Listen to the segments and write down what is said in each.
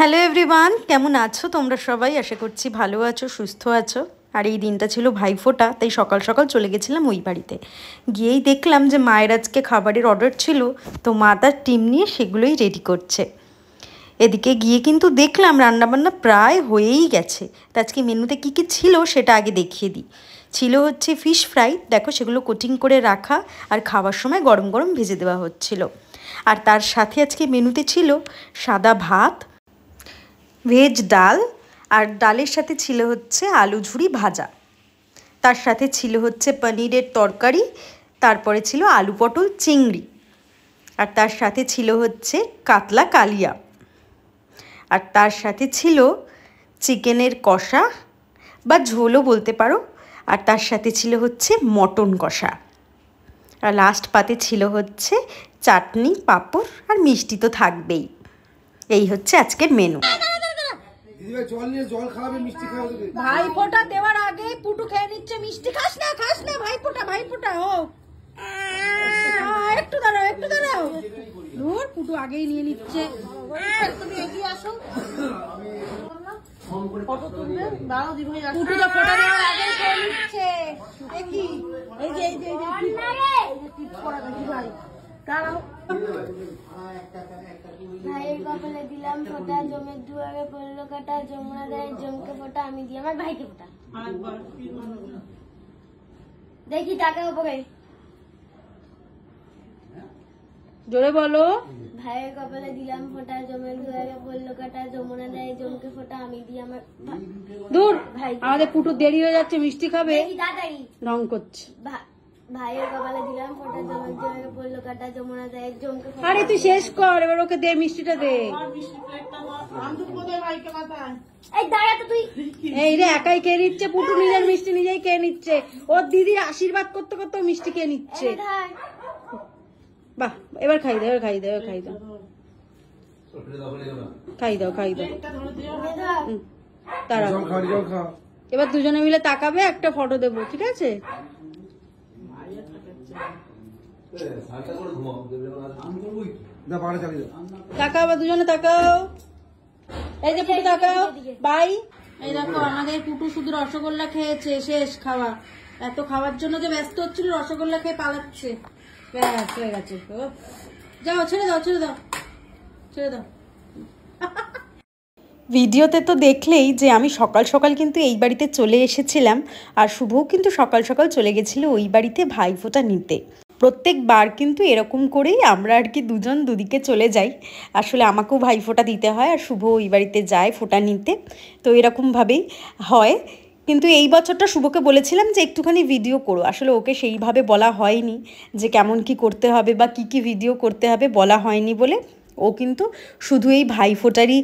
hello everyone কেমন আছো তোমরা সবাই আশা করছি ভালো আছো সুস্থ আছো আর এই দিনটা ছিল ভাইফোঁটা তাই সকাল সকাল চলে গেছিলাম ওই বাড়িতে গিয়েই দেখলাম যে মায়ের আজকে খাবারের অর্ডার ছিল তো মা তার টিম নিয়ে সেগুলোই রেডি করছে এদিকে গিয়ে কিন্তু দেখলাম রান্নাবান্না প্রায় হয়েই গেছে তা আজকে মেনুতে কী কী ছিল সেটা আগে দেখিয়ে দিই ছিল হচ্ছে ফিশ ফ্রাই দেখো সেগুলো কোটিং করে রাখা আর খাওয়ার সময় গরম গরম ভেজে দেওয়া হচ্ছিল আর তার সাথে আজকে মেনুতে ছিল সাদা ভাত ভেজ ডাল আর ডালের সাথে ছিল হচ্ছে আলু ঝুড়ি ভাজা তার সাথে ছিল হচ্ছে পনিরের তরকারি তারপরে ছিল আলু পটল চিংড়ি আর তার সাথে ছিল হচ্ছে কাতলা কালিয়া আর তার সাথে ছিল চিকেনের কষা বা ঝোলও বলতে পারো আর তার সাথে ছিল হচ্ছে মটন কষা আর লাস্ট পাতে ছিল হচ্ছে চাটনি পাঁপড় আর মিষ্টি তো থাকবেই এই হচ্ছে আজকের মেনু ভাই দেওয়ার আগে পুটু খেয়ে নিচ্ছে মিষ্টি খাস না খাস না ভাই ফোটা ও একটু দাঁড়াও একটু দাঁড়াও ধর পুটু আগেই নিয়ে নিচ্ছে তুমি এগিয়ে আসো ফটো দেখি ভাইয়ের দিলাম দুয়ারে কাটা জমকে আমি আমার দেখি উপরে জোরে বলো ভাইয়ের কপালে দিলাম ফোটা জমে দুয়ারে পড়লো কাটা যমুনা দেয় জমকে ফোটা আমি দিই আমার দূর আমাদের পুটু দেরি হয়ে যাচ্ছে মিষ্টি খাবে রং করছে আরে তুই শেষ কর এবার ওকে দে মিষ্টিটা দে এই রে একাই কে নিচ্ছে পুটু নিজের মিষ্টি নিজেই কে নিচ্ছে ওর দিদির আশীর্বাদ করতে করতে মিষ্টি কে নিচ্ছে বাহ এবার খাই দাও এবার খাই দাও এবার খাই দাও খাই দাও খাই দাও তারা এবার দুজনে মিলে তাকাবে একটা ফটো দেবো ঠিক আছে তাকাও বা দুজনে তাকাও বাই এই দেখো আমাদের পুটু শুধু রসগোল্লা খেয়েছে শেষ খাওয়া এত খাওয়ার জন্য যে ব্যস্ত হচ্ছিল রসগোল্লা খেয়ে পালাচ্ছে ব্যাস হয়ে গেছে যাও ছেড়ে দাও ছেড়ে দাও ছেড়ে দাও ভিডিওতে তো দেখলেই যে আমি সকাল সকাল কিন্তু এই বাড়িতে চলে এসেছিলাম আর শুভও কিন্তু সকাল সকাল চলে গেছিল ওই বাড়িতে ভাইফোঁটা নিতে প্রত্যেকবার কিন্তু এরকম করেই আমরা আর কি দুজন দুদিকে চলে যাই আসলে আমাকেও ভাই ফোটা দিতে হয় আর শুভ ওই বাড়িতে যায় ফোঁটা নিতে তো এরকমভাবেই হয় কিন্তু এই বছরটা শুভকে বলেছিলাম যে একটুখানি ভিডিও করো আসলে ওকে সেইভাবে বলা হয়নি যে কেমন কি করতে হবে বা কি কি ভিডিও করতে হবে বলা হয়নি বলে ও কিন্তু শুধু এই ভাইফোঁটারই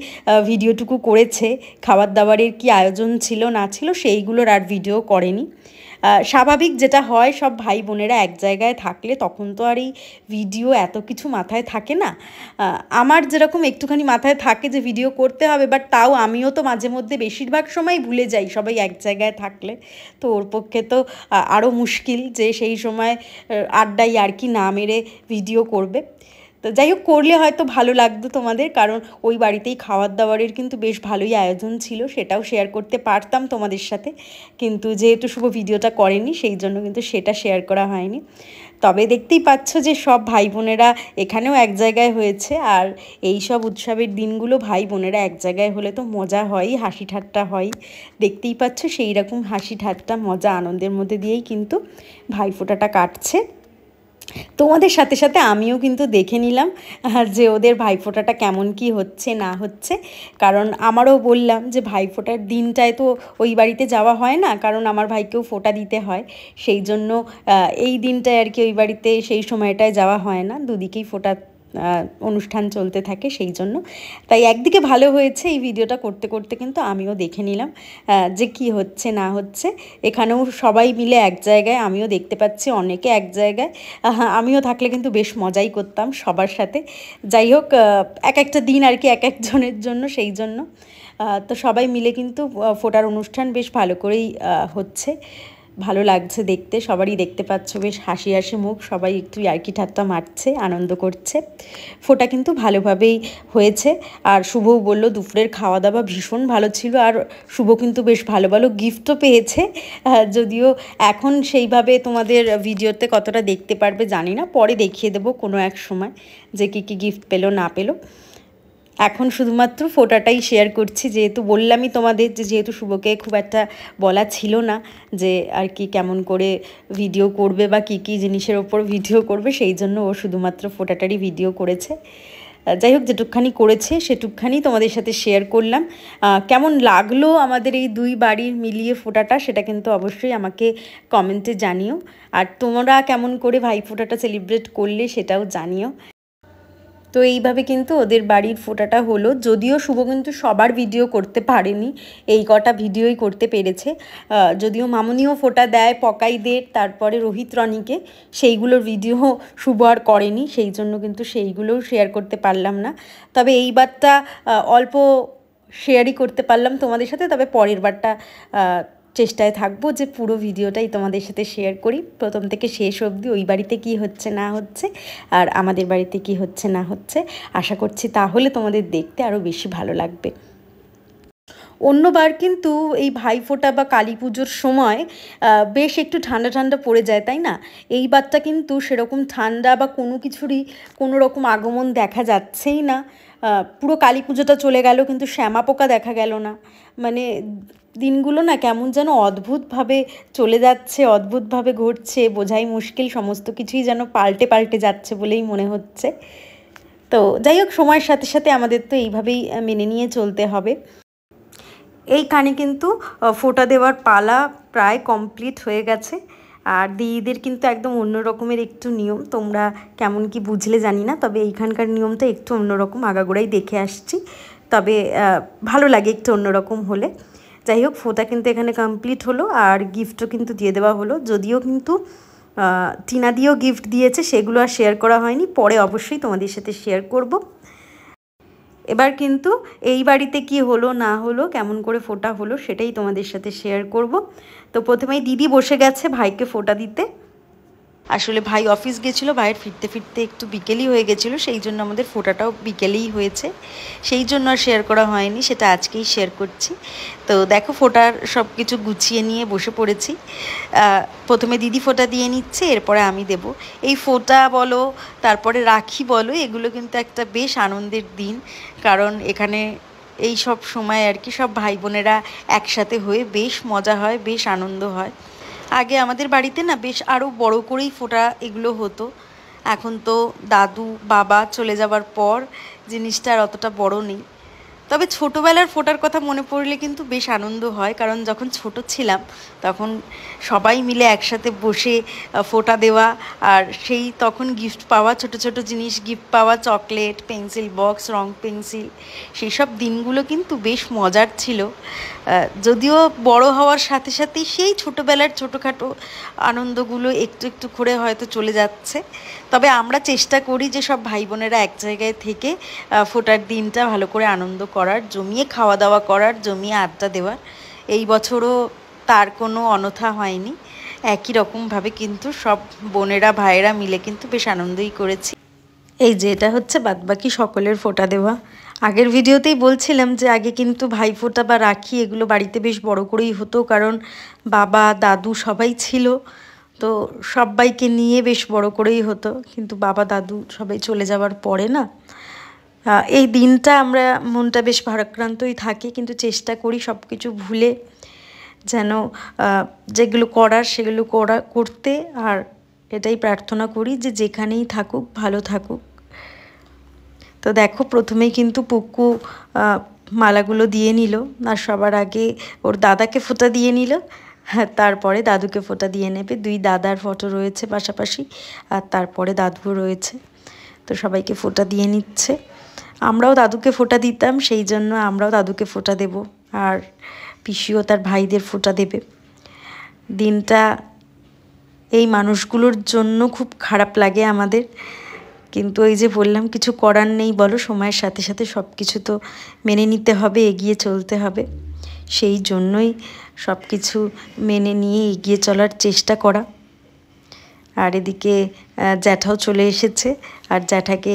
ভিডিওটুকু করেছে খাবার দাবারের কি আয়োজন ছিল না ছিল সেইগুলোর আর ভিডিও করেনি স্বাভাবিক যেটা হয় সব ভাই বোনেরা এক জায়গায় থাকলে তখন তো আর এই ভিডিও এত কিছু মাথায় থাকে না আমার যেরকম একটুখানি মাথায় থাকে যে ভিডিও করতে হবে বাট তাও আমিও তো মাঝে মধ্যে বেশিরভাগ সময় ভুলে যাই সবাই এক জায়গায় থাকলে তো ওর পক্ষে তো আরও মুশকিল যে সেই সময় আড্ডাই আর কি না মেরে ভিডিও করবে তো যাই হোক করলে হয়তো ভালো লাগতো তোমাদের কারণ ওই বাড়িতেই খাওয়ার দাওয়ারের কিন্তু বেশ ভালোই আয়োজন ছিল সেটাও শেয়ার করতে পারতাম তোমাদের সাথে কিন্তু যেহেতু শুভ ভিডিওটা করেনি সেই জন্য কিন্তু সেটা শেয়ার করা হয়নি তবে দেখতেই পাচ্ছ যে সব ভাই বোনেরা এখানেও এক জায়গায় হয়েছে আর এই সব উৎসবের দিনগুলো ভাই বোনেরা এক জায়গায় হলে তো মজা হয় হাসি ঠাট্টা হয় দেখতেই পাচ্ছ সেই রকম হাসি ঠাট্টা মজা আনন্দের মধ্যে দিয়েই কিন্তু ভাইফোঁটাটা কাটছে তোমাদের সাথে সাথে আমিও কিন্তু দেখে নিলাম যে ওদের ভাইফোঁটাটা কেমন কি হচ্ছে না হচ্ছে কারণ আমারও বললাম যে ভাইফোঁটার দিনটায় তো ওই বাড়িতে যাওয়া হয় না কারণ আমার ভাইকেও ফোঁটা দিতে হয় সেই জন্য এই দিনটায় আর কি ওই বাড়িতে সেই সময়টায় যাওয়া হয় না দুদিকেই ফোঁটা অনুষ্ঠান চলতে থাকে সেই জন্য তাই একদিকে ভালো হয়েছে এই ভিডিওটা করতে করতে কিন্তু আমিও দেখে নিলাম যে কি হচ্ছে না হচ্ছে এখানেও সবাই মিলে এক জায়গায় আমিও দেখতে পাচ্ছি অনেকে এক জায়গায় আমিও থাকলে কিন্তু বেশ মজাই করতাম সবার সাথে যাই হোক এক একটা দিন আর কি এক একজনের জন্য সেই জন্য তো সবাই মিলে কিন্তু ফোটার অনুষ্ঠান বেশ ভালো করেই হচ্ছে ভালো লাগছে দেখতে সবারই দেখতে পাচ্ছ বেশ হাসি হাসি মুখ সবাই একটু ইয়ার্কি ঠাট্টা মারছে আনন্দ করছে ফোটা কিন্তু ভালোভাবেই হয়েছে আর শুভও বলল দুপুরের খাওয়া দাওয়া ভীষণ ভালো ছিল আর শুভ কিন্তু বেশ ভালো ভালো গিফটও পেয়েছে যদিও এখন সেইভাবে তোমাদের ভিডিওতে কতটা দেখতে পারবে জানি না পরে দেখিয়ে দেবো কোনো এক সময় যে কী কী গিফট পেলো না পেলো এখন শুধুমাত্র ফোটাটাই শেয়ার করছি যেহেতু বললামই তোমাদের যে যেহেতু শুভকে খুব একটা বলা ছিল না যে আর কি কেমন করে ভিডিও করবে বা কি কি জিনিসের ওপর ভিডিও করবে সেই জন্য ও শুধুমাত্র ফোটাটারই ভিডিও করেছে যাই হোক যেটুকখানি করেছে সেটুকখানি তোমাদের সাথে শেয়ার করলাম কেমন লাগলো আমাদের এই দুই বাড়ির মিলিয়ে ফোটাটা সেটা কিন্তু অবশ্যই আমাকে কমেন্টে জানিও আর তোমরা কেমন করে ভাই ফোটাটা সেলিব্রেট করলে সেটাও জানিও তো এইভাবে কিন্তু ওদের বাড়ির ফোটাটা হলো যদিও শুভ কিন্তু সবার ভিডিও করতে পারেনি এই কটা ভিডিওই করতে পেরেছে যদিও মামনিও ফোটা দেয় পকাইদের তারপরে রোহিত রনিকে সেইগুলোর ভিডিও শুভ আর করেনি সেই জন্য কিন্তু সেইগুলোও শেয়ার করতে পারলাম না তবে এইবারটা অল্প শেয়ারই করতে পারলাম তোমাদের সাথে তবে পরের বারটা চেষ্টায় থাকবো যে পুরো ভিডিওটাই তোমাদের সাথে শেয়ার করি প্রথম থেকে শেষ অবধি ওই বাড়িতে কি হচ্ছে না হচ্ছে আর আমাদের বাড়িতে কি হচ্ছে না হচ্ছে আশা করছি তাহলে তোমাদের দেখতে আরও বেশি ভালো লাগবে অন্যবার কিন্তু এই ভাইফোঁটা বা কালী পুজোর সময় বেশ একটু ঠান্ডা ঠান্ডা পড়ে যায় তাই না এইবারটা কিন্তু সেরকম ঠান্ডা বা কোনো কিছুরই কোনো রকম আগমন দেখা যাচ্ছেই না পুরো কালী পুজোটা চলে গেল কিন্তু শ্যামা পোকা দেখা গেল না মানে দিনগুলো না কেমন যেন অদ্ভুতভাবে চলে যাচ্ছে অদ্ভুতভাবে ঘটছে বোঝাই মুশকিল সমস্ত কিছুই যেন পাল্টে পাল্টে যাচ্ছে বলেই মনে হচ্ছে তো যাই হোক সময়ের সাথে সাথে আমাদের তো এইভাবেই মেনে নিয়ে চলতে হবে এই কানে কিন্তু ফোটা দেওয়ার পালা প্রায় কমপ্লিট হয়ে গেছে আর দিদিদের কিন্তু একদম অন্য রকমের একটু নিয়ম তোমরা কেমন কি বুঝলে জানি না তবে এইখানকার নিয়ম তো একটু অন্যরকম আগাগোড়াই দেখে আসছি তবে ভালো লাগে একটু অন্যরকম হলে যাই হোক ফোতা কিন্তু এখানে কমপ্লিট হলো আর গিফটও কিন্তু দিয়ে দেওয়া হলো যদিও কিন্তু টিনা দিয়েও গিফট দিয়েছে সেগুলো আর শেয়ার করা হয়নি পরে অবশ্যই তোমাদের সাথে শেয়ার করব এবার কিন্তু এই বাড়িতে কি হলো না হলো কেমন করে ফোটা হলো সেটাই তোমাদের সাথে শেয়ার করব তো প্রথমেই দিদি বসে গেছে ভাইকে ফোটা দিতে আসলে ভাই অফিস গেছিলো ভাইয়ের ফিরতে ফিরতে একটু বিকেলই হয়ে গেছিলো সেই জন্য আমাদের ফোটাটাও বিকেলেই হয়েছে সেই জন্য আর শেয়ার করা হয়নি সেটা আজকেই শেয়ার করছি তো দেখো ফোটার সব কিছু গুছিয়ে নিয়ে বসে পড়েছি প্রথমে দিদি ফোটা দিয়ে নিচ্ছে এরপরে আমি দেব এই ফোটা বলো তারপরে রাখি বলো এগুলো কিন্তু একটা বেশ আনন্দের দিন কারণ এখানে এই সব সময় আর কি সব ভাই বোনেরা একসাথে হয়ে বেশ মজা হয় বেশ আনন্দ হয় আগে আমাদের বাড়িতে না বেশ আরও বড় করেই ফোটা এগুলো হতো এখন তো দাদু বাবা চলে যাবার পর জিনিসটা আর অতটা বড় নেই তবে ছোটোবেলার ফোটার কথা মনে পড়লে কিন্তু বেশ আনন্দ হয় কারণ যখন ছোট ছিলাম তখন সবাই মিলে একসাথে বসে ফোটা দেওয়া আর সেই তখন গিফট পাওয়া ছোট ছোট জিনিস গিফট পাওয়া চকলেট পেন্সিল বক্স রং পেন্সিল সেই সব দিনগুলো কিন্তু বেশ মজার ছিল যদিও বড় হওয়ার সাথে সাথেই সেই ছোটোবেলার ছোটোখাটো আনন্দগুলো একটু একটু করে হয়তো চলে যাচ্ছে তবে আমরা চেষ্টা করি যে সব ভাই বোনেরা এক জায়গায় থেকে ফোটার দিনটা ভালো করে আনন্দ করে করার জমিয়ে খাওয়া দাওয়া করার জমিয়ে আড্ডা দেওয়ার এই বছরও তার কোনো অনথা হয়নি একই রকমভাবে কিন্তু সব বোনেরা ভাইয়েরা মিলে কিন্তু বেশ আনন্দই করেছি এই যে এটা হচ্ছে বাদবাকি সকলের ফোটা দেওয়া আগের ভিডিওতেই বলছিলাম যে আগে কিন্তু ভাইফোঁটা বা রাখি এগুলো বাড়িতে বেশ বড় করেই হতো কারণ বাবা দাদু সবাই ছিল তো সবাইকে নিয়ে বেশ বড় করেই হতো কিন্তু বাবা দাদু সবাই চলে যাওয়ার পরে না এই দিনটা আমরা মনটা বেশ ভারাক্রান্তই থাকি কিন্তু চেষ্টা করি সব কিছু ভুলে যেন যেগুলো করার সেগুলো করা করতে আর এটাই প্রার্থনা করি যে যেখানেই থাকুক ভালো থাকুক তো দেখো প্রথমেই কিন্তু পুকু মালাগুলো দিয়ে নিল আর সবার আগে ওর দাদাকে ফোঁটা দিয়ে নিল হ্যাঁ, তারপরে দাদুকে ফোঁটা দিয়ে নেবে দুই দাদার ফটো রয়েছে পাশাপাশি আর তারপরে দাদুও রয়েছে তো সবাইকে ফোঁটা দিয়ে নিচ্ছে আমরাও দাদুকে ফোটা দিতাম সেই জন্য আমরাও দাদুকে ফোটা দেব আর পিসিও তার ভাইদের ফোটা দেবে দিনটা এই মানুষগুলোর জন্য খুব খারাপ লাগে আমাদের কিন্তু ওই যে বললাম কিছু করার নেই বলো সময়ের সাথে সাথে সব কিছু তো মেনে নিতে হবে এগিয়ে চলতে হবে সেই জন্যই সব কিছু মেনে নিয়ে এগিয়ে চলার চেষ্টা করা আর এদিকে জ্যাঠাও চলে এসেছে আর জ্যাঠাকে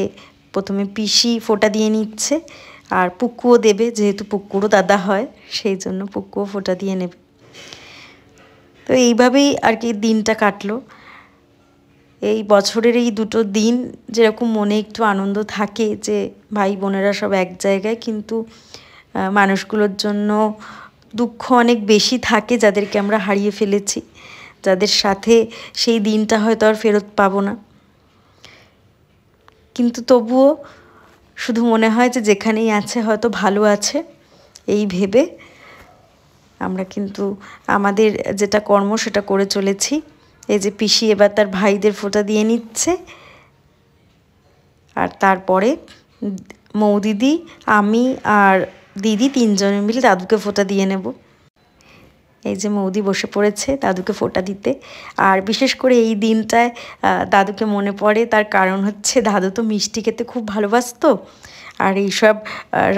প্রথমে পিসি ফোটা দিয়ে নিচ্ছে আর পুকুও দেবে যেহেতু পুকুরও দাদা হয় সেই জন্য পুকুও ফোটা দিয়ে নেবে তো এইভাবেই আর কি দিনটা কাটলো এই বছরের এই দুটো দিন যেরকম মনে একটু আনন্দ থাকে যে ভাই বোনেরা সব এক জায়গায় কিন্তু মানুষগুলোর জন্য দুঃখ অনেক বেশি থাকে যাদেরকে আমরা হারিয়ে ফেলেছি যাদের সাথে সেই দিনটা হয়তো আর ফেরত পাবো না কিন্তু তবুও শুধু মনে হয় যে যেখানেই আছে হয়তো ভালো আছে এই ভেবে আমরা কিন্তু আমাদের যেটা কর্ম সেটা করে চলেছি এই যে পিসি এবার তার ভাইদের ফোঁটা দিয়ে নিচ্ছে আর তারপরে মৌদিদি আমি আর দিদি তিনজনে মিলে দাদুকে ফোঁটা দিয়ে নেব এই যে মৌদি বসে পড়েছে দাদুকে ফোটা দিতে আর বিশেষ করে এই দিনটায় দাদুকে মনে পড়ে তার কারণ হচ্ছে দাদু তো মিষ্টি খেতে খুব ভালোবাসত আর এইসব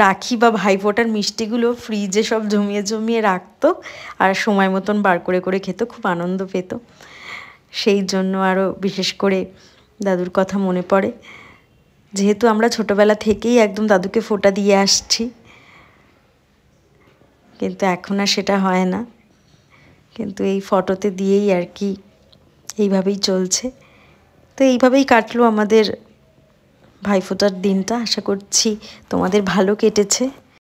রাখি বা ভাইফোঁটার মিষ্টিগুলো ফ্রিজে সব জমিয়ে জমিয়ে রাখতো আর সময় মতন বার করে করে খেত খুব আনন্দ পেত সেই জন্য আরও বিশেষ করে দাদুর কথা মনে পড়ে যেহেতু আমরা ছোটোবেলা থেকেই একদম দাদুকে ফোঁটা দিয়ে আসছি কিন্তু এখন আর সেটা হয় না কিন্তু এই ফটোতে দিয়েই আর কি এইভাবেই চলছে তো এইভাবেই কাটলো আমাদের ভাইফোঁটার দিনটা আশা করছি তোমাদের ভালো কেটেছে